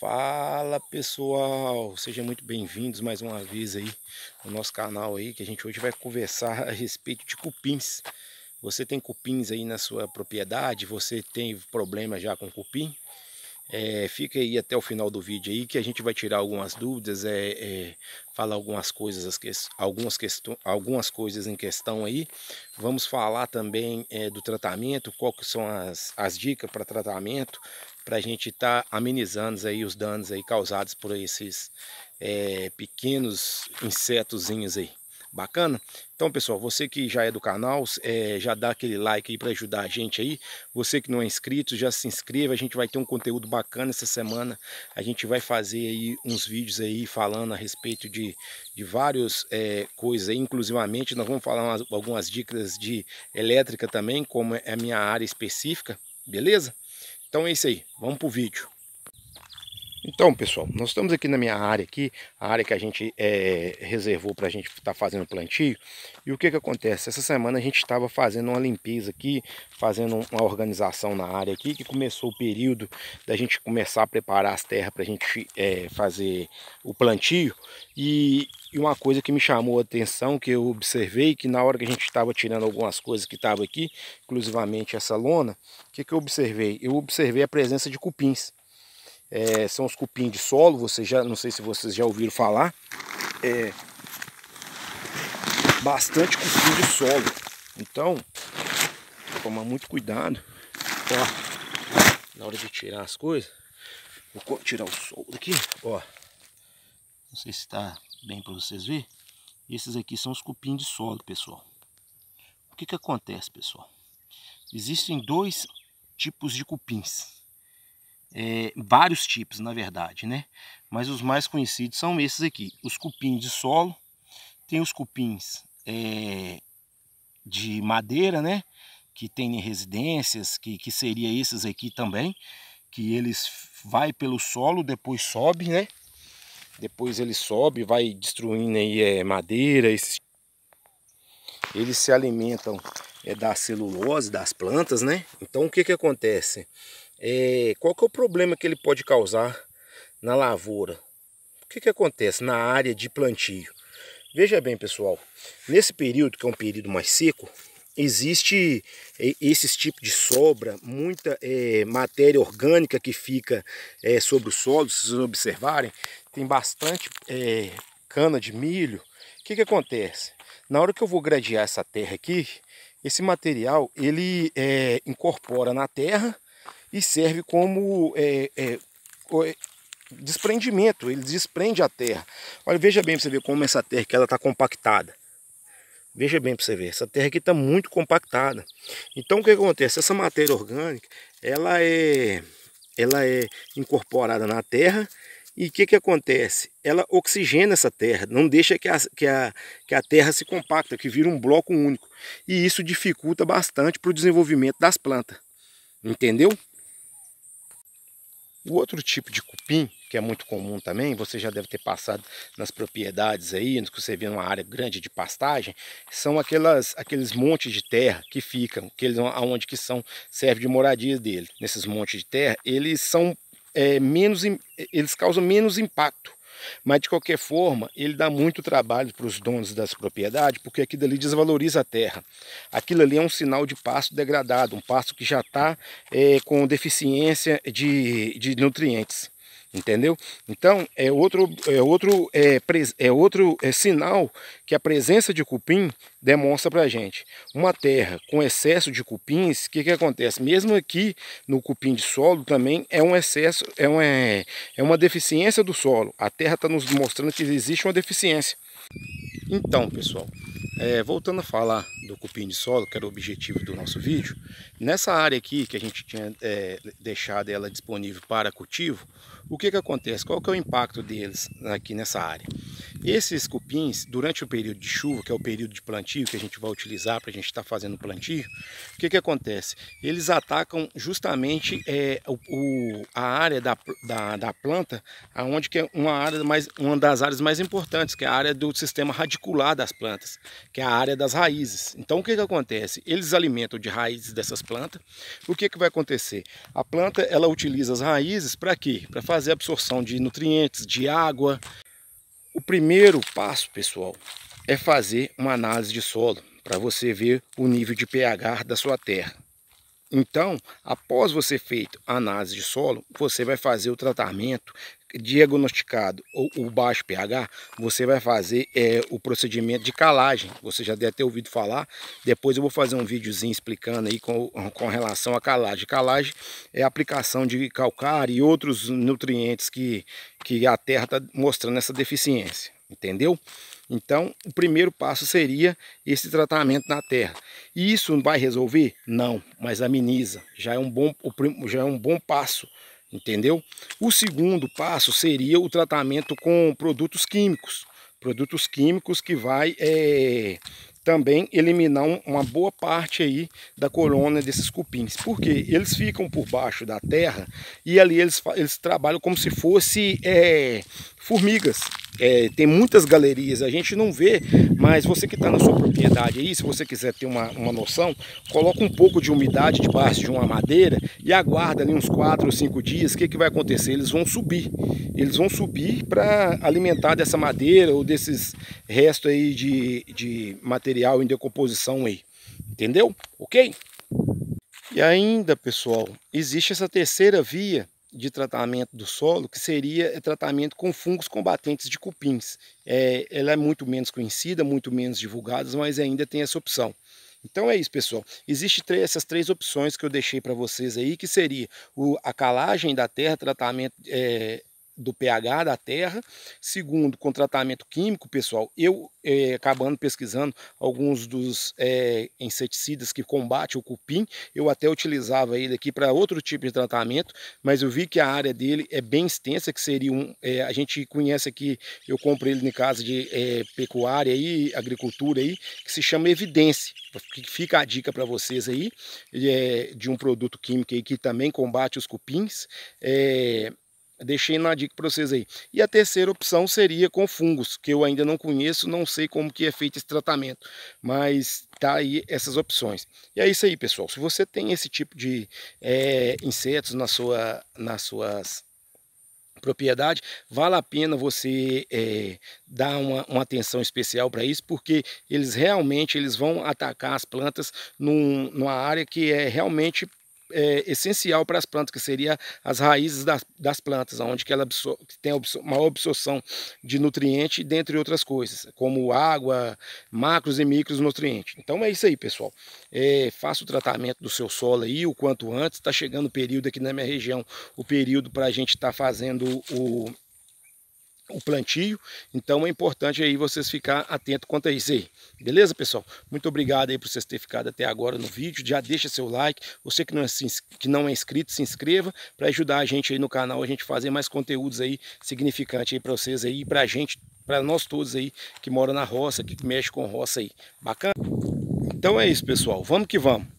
Fala pessoal, sejam muito bem-vindos mais uma vez aí no nosso canal aí, que a gente hoje vai conversar a respeito de cupins. Você tem cupins aí na sua propriedade, você tem problema já com cupim? É, fica aí até o final do vídeo aí que a gente vai tirar algumas dúvidas, é, é falar algumas coisas, que, algumas, algumas coisas em questão aí. Vamos falar também é, do tratamento, quais são as, as dicas para tratamento, para a gente estar tá amenizando aí os danos aí causados por esses é, pequenos insetozinhos aí. Bacana? Então, pessoal, você que já é do canal, é, já dá aquele like aí para ajudar a gente aí. Você que não é inscrito, já se inscreva. A gente vai ter um conteúdo bacana essa semana. A gente vai fazer aí uns vídeos aí falando a respeito de, de várias é, eh, coisas aí. Inclusivamente, nós vamos falar umas, algumas dicas de elétrica também, como é a minha área específica. Beleza? Então é isso aí, vamos pro vídeo. Então, pessoal, nós estamos aqui na minha área aqui, a área que a gente é, reservou para a gente estar tá fazendo plantio. E o que, que acontece? Essa semana a gente estava fazendo uma limpeza aqui, fazendo uma organização na área aqui, que começou o período da gente começar a preparar as terras para a gente é, fazer o plantio. E, e uma coisa que me chamou a atenção, que eu observei, que na hora que a gente estava tirando algumas coisas que estavam aqui, inclusivamente essa lona, o que, que eu observei? Eu observei a presença de cupins é, são os cupim de solo, você já, não sei se vocês já ouviram falar, é, bastante cupim de solo. Então, tomar muito cuidado, ó, na hora de tirar as coisas, vou tirar o sol daqui, ó, não sei se está bem para vocês verem, esses aqui são os cupim de solo, pessoal. O que que acontece, pessoal? Existem dois tipos de cupins, é, vários tipos, na verdade, né? Mas os mais conhecidos são esses aqui. Os cupins de solo, tem os cupins é, de madeira, né? Que tem residências, que, que seria esses aqui também, que eles vai pelo solo, depois sobe, né? Depois ele sobe, vai destruindo aí é, madeira, esses... Eles se alimentam é, da celulose, das plantas, né? Então o que que acontece? é, qual que é o problema que ele pode causar na lavoura? O que, que acontece na área de plantio? Veja bem, pessoal, nesse período, que é um período mais seco, existe esses tipos de sobra, muita é, matéria orgânica que fica é, sobre o solo, se vocês observarem, tem bastante é, cana de milho. O que, que acontece? Na hora que eu vou gradear essa terra aqui, esse material ele é, incorpora na terra e serve como é, é, é, desprendimento, ele desprende a terra. Olha, veja bem para você ver como essa terra que ela está compactada. Veja bem para você ver, essa terra aqui está muito compactada. Então o que acontece? Essa matéria orgânica, ela é, ela é incorporada na terra e o que, que acontece? Ela oxigena essa terra, não deixa que a, que, a, que a terra se compacta, que vira um bloco único. E isso dificulta bastante para o desenvolvimento das plantas. Entendeu? O outro tipo de cupim, que é muito comum também, você já deve ter passado nas propriedades aí, que você vê numa área grande de pastagem, são aquelas, aqueles montes de terra que ficam, que eles, aonde que são, serve de moradia dele. Nesses montes de terra, eles são é, menos, eles causam menos impacto mas de qualquer forma, ele dá muito trabalho para os donos das propriedades, porque aquilo ali desvaloriza a terra. Aquilo ali é um sinal de pasto degradado, um pasto que já está é, eh, com deficiência de, de nutrientes entendeu? Então é outro é outro é, é outro é, sinal que a presença de cupim demonstra para gente. Uma terra com excesso de cupins, o que, que acontece? Mesmo aqui no cupim de solo também é um excesso, é uma, é, é uma deficiência do solo. A terra está nos mostrando que existe uma deficiência. Então, pessoal, é, voltando a falar do cupim de solo, que era o objetivo do nosso vídeo, nessa área aqui que a gente tinha é, deixado ela disponível para cultivo, o que, que acontece? Qual que é o impacto deles aqui nessa área? Esses cupins, durante o período de chuva, que é o período de plantio que a gente vai utilizar para a gente estar tá fazendo plantio, o que, que acontece? Eles atacam justamente é, o, o, a área da, da, da, planta, aonde que é uma, área mais, uma das áreas mais importantes, que é a área do sistema radicular das plantas, que é a área das raízes. Então o que, que acontece? Eles alimentam de raízes dessas plantas. O que, que vai acontecer? A planta ela utiliza as raízes para quê? Para fazer absorção de nutrientes, de água, o primeiro passo, pessoal, é fazer uma análise de solo para você ver o nível de pH da sua terra. Então, após você feito a análise de solo, você vai fazer o tratamento diagnosticado o baixo pH, você vai fazer é, o procedimento de calagem. Você já deve ter ouvido falar. Depois eu vou fazer um videozinho explicando aí com, com relação à calagem. Calagem é a aplicação de calcário e outros nutrientes que, que a terra está mostrando essa deficiência. Entendeu? Então, o primeiro passo seria esse tratamento na terra. E isso vai resolver? Não, mas ameniza. Já é um bom, já é um bom passo entendeu? O segundo passo seria o tratamento com produtos químicos, produtos químicos que vai é, também eliminar uma boa parte aí da colônia desses cupins, porque eles ficam por baixo da terra e ali eles, eles trabalham como se fosse é, formigas. É, tem muitas galerias, a gente não vê, mas você que está na sua propriedade aí, se você quiser ter uma, uma noção, coloca um pouco de umidade debaixo de uma madeira e aguarda ali uns 4 ou 5 dias, o que, que vai acontecer? Eles vão subir, eles vão subir para alimentar dessa madeira ou desses restos aí de, de material em decomposição aí, entendeu? Ok? E ainda, pessoal, existe essa terceira via de tratamento do solo, que seria eh, tratamento com fungos combatentes de cupins. É, ela é muito menos conhecida, muito menos divulgada, mas ainda tem essa opção. Então é isso, pessoal. Existem três, essas três opções que eu deixei para vocês aí, que seria o, a calagem da terra, tratamento é, do pH da terra. Segundo, com tratamento químico, pessoal, eu eh, acabando pesquisando alguns dos eh, inseticidas que combate o cupim, eu até utilizava ele aqui para outro tipo de tratamento, mas eu vi que a área dele é bem extensa, que seria um... Eh, a gente conhece aqui, eu compro ele em casa de pecuária e agricultura aí, que se chama Evidência, que fica a dica para vocês aí, é de um produto químico aí que também combate os cupins, é, Deixei na dica para vocês aí. E a terceira opção seria com fungos, que eu ainda não conheço, não sei como que é feito esse tratamento, mas tá aí essas opções. E é isso aí, pessoal. Se você tem esse tipo de é, insetos na sua, nas suas propriedade, vale a pena você é, dar uma, uma, atenção especial para isso, porque eles realmente eles vão atacar as plantas num, numa área que é realmente é, essencial para as plantas, que seria as raízes das, das plantas, onde que ela absor tem absor uma absorção de nutriente, dentre outras coisas, como água, macros e micros nutrientes. Então é isso aí, pessoal. É, faça o tratamento do seu solo aí o quanto antes. Está chegando o período aqui na minha região, o período para a gente estar tá fazendo o o plantio. Então é importante aí vocês ficar atento quanto a isso aí. Beleza, pessoal? Muito obrigado aí por vocês terem ficado até agora no vídeo. Já deixa seu like. Você que não é, que não é inscrito, se inscreva para ajudar a gente aí no canal, a gente fazer mais conteúdos aí significantes aí para vocês aí, para a gente, para nós todos aí que mora na roça, que mexe com roça aí. Bacana? Então é isso, pessoal. Vamos que vamos.